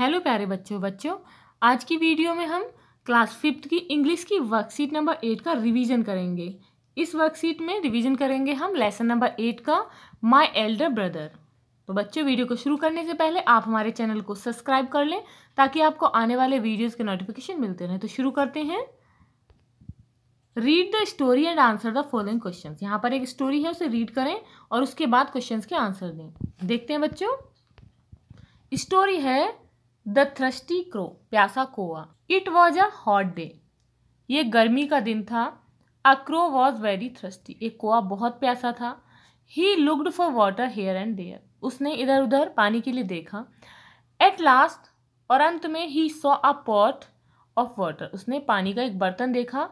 hello प्यारे बच्चों बच्चों आज की वीडियो में हम क्लास फिफ्थ की इंग्लिश की वर्कशीट नंबर एट का रिवीजन करेंगे इस वर्कशीट में रिवीजन करेंगे हम लेसन नंबर एट का माय एल्डर ब्रदर तो बच्चों वीडियो को शुरू करने से पहले आप हमारे चैनल को सब्सक्राइब कर लें ताकि आपको आने वाले वीडियोज़ के नोटिफिकेशन मिलते रहें तो शुरू करते हैं read the story and answer the following question यहाँ पर एक स्टोरी है उसे रीड करें और उसके बाद क्वेश्चन के आंसर दें देखते हैं बच्चों स्टोरी है द थ्रस्टी क्रो प्यासा कोआ it was a hot day ये गर्मी का दिन था a crow was very thirsty एक कोआ बहुत प्यासा था he looked for water here and there उसने इधर उधर पानी के लिए देखा एट लास्ट और अंत में he saw a pot of water उसने पानी का एक बर्तन देखा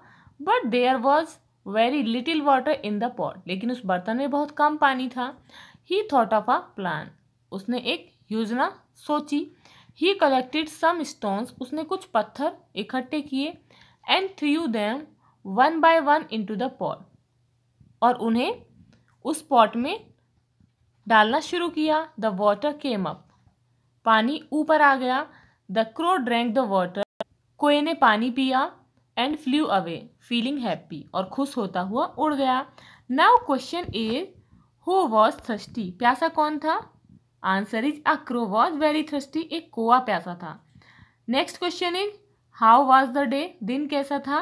but there was very little water in the pot लेकिन उस बर्तन में बहुत कम पानी था he thought of a plan उसने एक योजना सोची ही कलेक्टेड सम स्टोन्स उसने कुछ पत्थर इकट्ठे किए and threw them one by one to the pot और उन्हें उस पॉट में डालना शुरू किया द वॉटर केम अप पानी ऊपर आ गया the crow drank the water कोए ने पानी पिया and flew away feeling happy और खुश होता हुआ उड़ गया now question is who was thirsty प्यासा कौन था answer is a crow was very thirsty एक कोआ प्यासा था next question is how was the day दिन कैसा था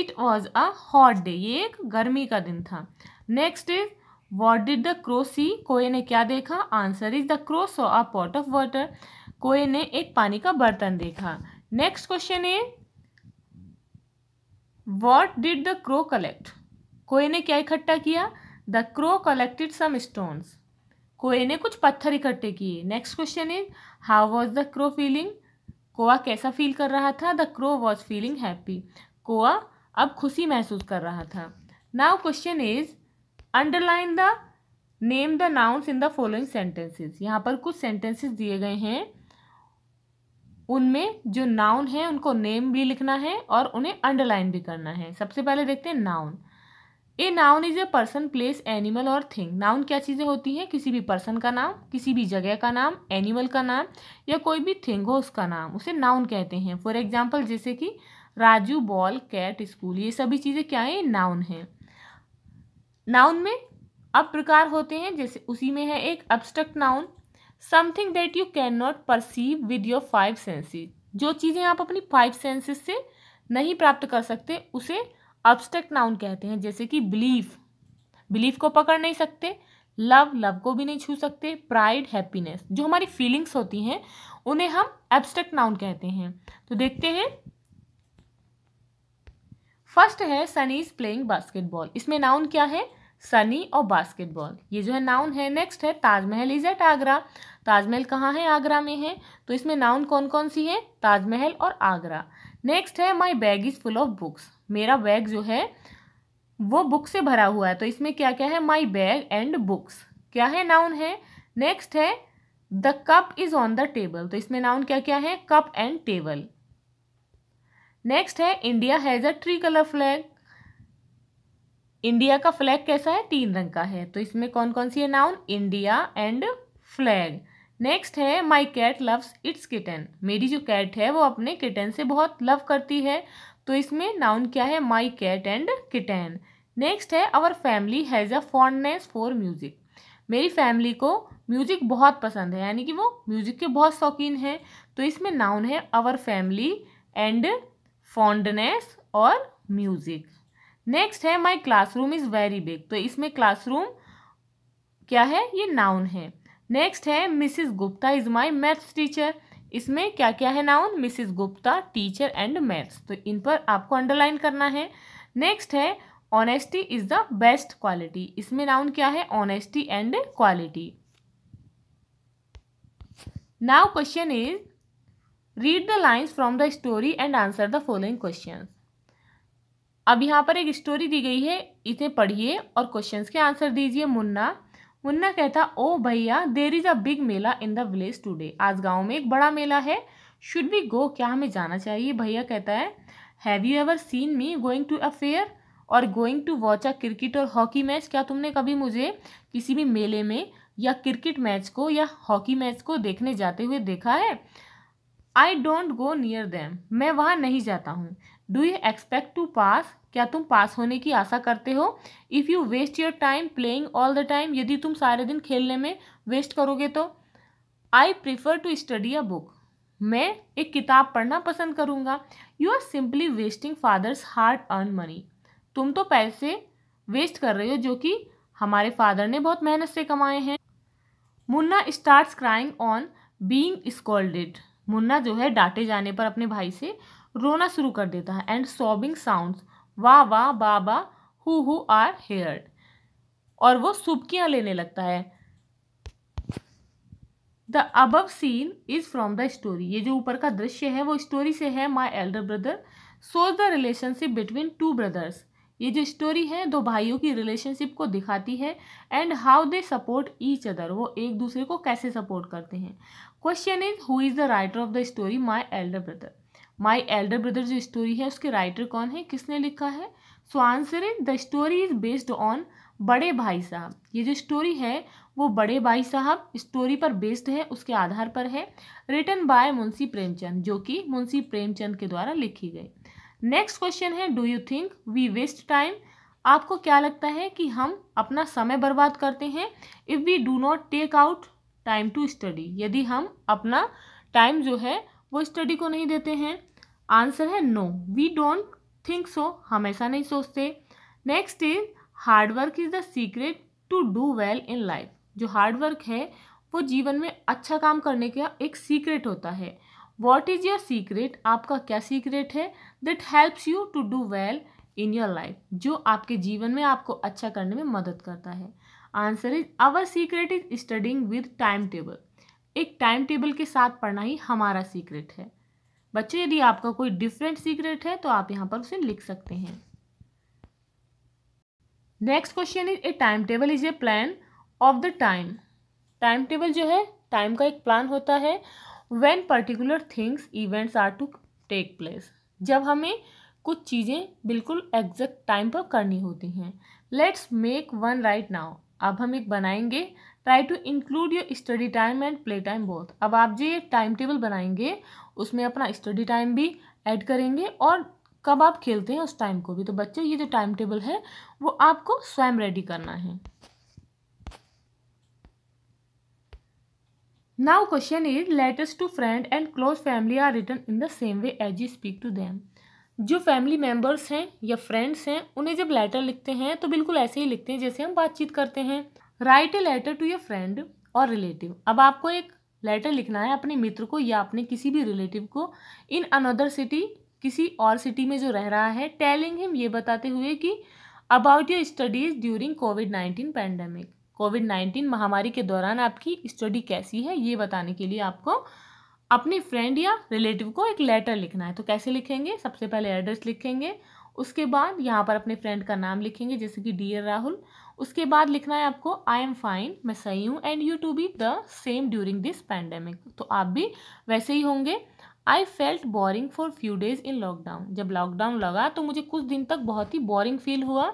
it was a hot day ये एक गर्मी का दिन था next is what did the crow see कोए ने क्या देखा answer is the crow saw a pot of water कोए ने एक पानी का बर्तन देखा next question is what did the crow collect कोए ने क्या इकट्ठा किया the crow collected some stones कोए ने कुछ पत्थर इकट्ठे किए next question is how was the crow feeling कोआ कैसा फील कर रहा था the crow was feeling happy कोआ अब खुशी महसूस कर रहा था now question is underline the name the nouns in the following sentences यहाँ पर कुछ सेंटेंसेज दिए गए हैं उनमें जो नाउन है उनको नेम भी लिखना है और उन्हें अंडरलाइन भी करना है सबसे पहले देखते हैं noun a noun is a person place animal और थिंग नाउन क्या चीज़ें होती हैं किसी भी पर्सन का नाम किसी भी जगह का नाम एनिमल का नाम या कोई भी थिंग हो उसका नाम उसे नाउन कहते हैं फॉर एग्जाम्पल जैसे कि राजू बॉल कैट स्कूल ये सभी चीज़ें क्या है नाउन है नाउन में अब प्रकार होते हैं जैसे उसी में है एक abstract noun something that you can not perceive with your five senses जो चीज़ें आप अपनी फाइव सेंसेस से नहीं प्राप्त कर सकते उसे अब्स्ट्रैक्ट नाउन कहते हैं जैसे कि बिलीफ बिलीफ को पकड़ नहीं सकते लव लव को भी नहीं छू सकते प्राइड हैप्पीनेस जो हमारी फीलिंग्स होती हैं उन्हें हम एब्स्ट्रैक्ट नाउन कहते हैं तो देखते हैं फर्स्ट है सनी इज प्लेइंग बास्केटबॉल इसमें नाउन क्या है सनी और बास्केटबॉल ये जो है नाउन है नेक्स्ट है ताजमहल इज एट आगरा ताजमहल कहाँ है आगरा में है तो इसमें नाउन कौन कौन सी है ताजमहल और आगरा नेक्स्ट है my bag is full of books मेरा बैग जो है वो बुक से भरा हुआ है तो इसमें क्या क्या है माई बैग एंड बुक्स क्या है नाउन है नेक्स्ट है the cup is on the table तो इसमें नाउन क्या क्या है कप एंड टेबल नेक्स्ट है India has a tricolour flag India का फ्लैग कैसा है तीन रंग का है तो इसमें कौन कौन सी है noun India and flag next है my cat loves its kitten मेरी जो कैट है वो अपने किटन से बहुत लव करती है तो इसमें नाउन क्या है my cat and kitten next है our family has a fondness for music मेरी फैमिली को म्यूज़िक बहुत पसंद है यानी कि वो म्यूज़िक के बहुत शौकीन हैं तो इसमें नाउन है आवर फैमिली एंड फॉन्डनेस और म्यूज़िक नेक्स्ट है my classroom is very big तो इसमें क्लासरूम क्या है ये नाउन है नेक्स्ट है Mrs Gupta is my maths teacher इसमें क्या क्या है noun Mrs Gupta teacher and maths तो इन पर आपको अंडरलाइन करना है नेक्स्ट है honesty is the best quality इसमें नाउन क्या है honesty and quality now question is read the lines from the story and answer the following question अब यहाँ पर एक स्टोरी दी गई है इसे पढ़िए और क्वेश्चंस के आंसर दीजिए मुन्ना मुन्ना कहता ओ भैया there is a big mela in the village today आज गाँव में एक बड़ा मेला है शुड वी गो क्या हमें जाना चाहिए भैया कहता है have you ever seen me going to a fair और going to watch a cricket और हॉकी मैच क्या तुमने कभी मुझे किसी भी मेले में या क्रिकेट मैच को या हॉकी मैच को देखने जाते हुए देखा है I don't go near them मैं वहाँ नहीं जाता हूँ do you expect to pass क्या तुम पास होने की आशा करते हो if you waste your time playing all the time यदि तुम सारे दिन खेलने में वेस्ट करोगे तो I prefer to study a book मैं एक किताब पढ़ना पसंद करूँगा you are simply wasting father's hard earned money तुम तो पैसे वेस्ट कर रहे हो जो कि हमारे फादर ने बहुत मेहनत से कमाए हैं Munna starts crying on being scolded Munna जो है डांटे जाने पर अपने भाई से रोना शुरू कर देता है एंड सॉबिंग साउंड्स वाह वाह बाबा हु हु आर हेयर्ड और वो सुबकियाँ लेने लगता है the above scene is from the story ये जो ऊपर का दृश्य है वो स्टोरी से है my elder brother shows the relationship between two brothers ये जो स्टोरी है दो भाइयों की रिलेशनशिप को दिखाती है and how they support each other वो एक दूसरे को कैसे सपोर्ट करते हैं question is who is the writer of the story my elder brother my elder brother जो स्टोरी है उसके राइटर कौन है किसने लिखा है so answer is the story is based on Bade Bhai साहब ये जो स्टोरी है वो बड़े भाई साहब स्टोरी पर बेस्ड है उसके आधार पर है रिटन बाय मुंशी प्रेमचंद जो कि मुंशी प्रेमचंद के द्वारा लिखी गई नेक्स्ट क्वेश्चन है do you think we waste time आपको क्या लगता है कि हम अपना समय बर्बाद करते हैं if we do not take out time to study यदि हम अपना टाइम जो है वो स्टडी को नहीं देते हैं आंसर है no we don't think so हम ऐसा नहीं सोचते next is hard work is the secret to do well in life जो हार्डवर्क है वो जीवन में अच्छा काम करने का एक सीक्रेट होता है वॉट इज़ योर सीक्रेट आपका क्या सीक्रेट है that helps you to do well in your life जो आपके जीवन में आपको अच्छा करने में मदद करता है answer is our secret is studying with time table एक टाइम टेबल के साथ पढ़ना ही हमारा सीक्रेट है बच्चे यदि आपका कोई डिफरेंट सीक्रेट है तो आप यहाँ पर उसे लिख सकते हैं next question is a time table is a plan of the time time table जो है टाइम का एक प्लान होता है when particular things events are to take place जब हमें कुछ चीज़ें बिल्कुल एग्जैक्ट टाइम पर करनी होती हैं let's make one right now अब हम एक बनाएंगे try to include your study time and play time both अब आप जो ये टाइम टेबल बनाएंगे उसमें अपना स्टडी टाइम भी ऐड करेंगे और कब आप खेलते हैं उस टाइम को भी तो बच्चे ये जो टाइम टेबल है वो आपको स्वयं रेडी करना है now question is letters to friend and close family are written in the same way as you speak to them जो फैमिली मेम्बर्स हैं या फ्रेंड्स हैं उन्हें जब लेटर लिखते हैं तो बिल्कुल ऐसे ही लिखते हैं जैसे हम बातचीत करते हैं write a letter to your friend और रिलेटिव अब आपको एक लेटर लिखना है अपने मित्र को या अपने किसी भी रिलेटिव को इन अनदर सिटी किसी और सिटी में जो रह रहा है टेलिंग हिम ये बताते हुए कि about your studies during covid nineteen pandemic covid nineteen महामारी के दौरान आपकी स्टडी कैसी है ये बताने के लिए आपको अपने फ्रेंड या रिलेटिव को एक लेटर लिखना है तो कैसे लिखेंगे सबसे पहले एड्रेस लिखेंगे उसके बाद यहाँ पर अपने फ्रेंड का नाम लिखेंगे जैसे कि डियर राहुल उसके बाद लिखना है आपको आई एम फाइन मैं सही हूँ and you to be the same during this pandemic तो आप भी वैसे ही होंगे I felt boring for few days in lockdown जब लॉकडाउन लगा तो मुझे कुछ दिन तक बहुत ही बोरिंग फील हुआ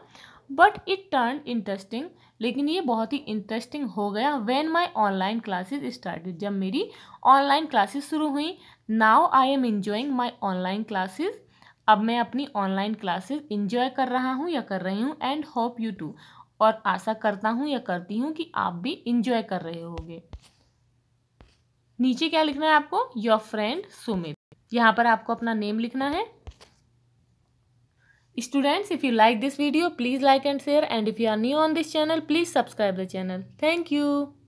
बट इट टर्न इंटरेस्टिंग लेकिन ये बहुत ही इंटरेस्टिंग हो गया when my online classes started जब मेरी ऑनलाइन क्लासेस शुरू हुई now I am enjoying my online classes अब मैं अपनी ऑनलाइन क्लासेस इंजॉय कर रहा हूँ या कर रही हूँ एंड होप यू टू और आशा करता हूँ या करती हूँ कि आप भी इंजॉय कर रहे होंगे नीचे क्या लिखना है आपको योर फ्रेंड सुमित यहाँ पर आपको अपना नेम लिखना है students if you like this video please like and share and if you are new on this channel please subscribe the channel thank you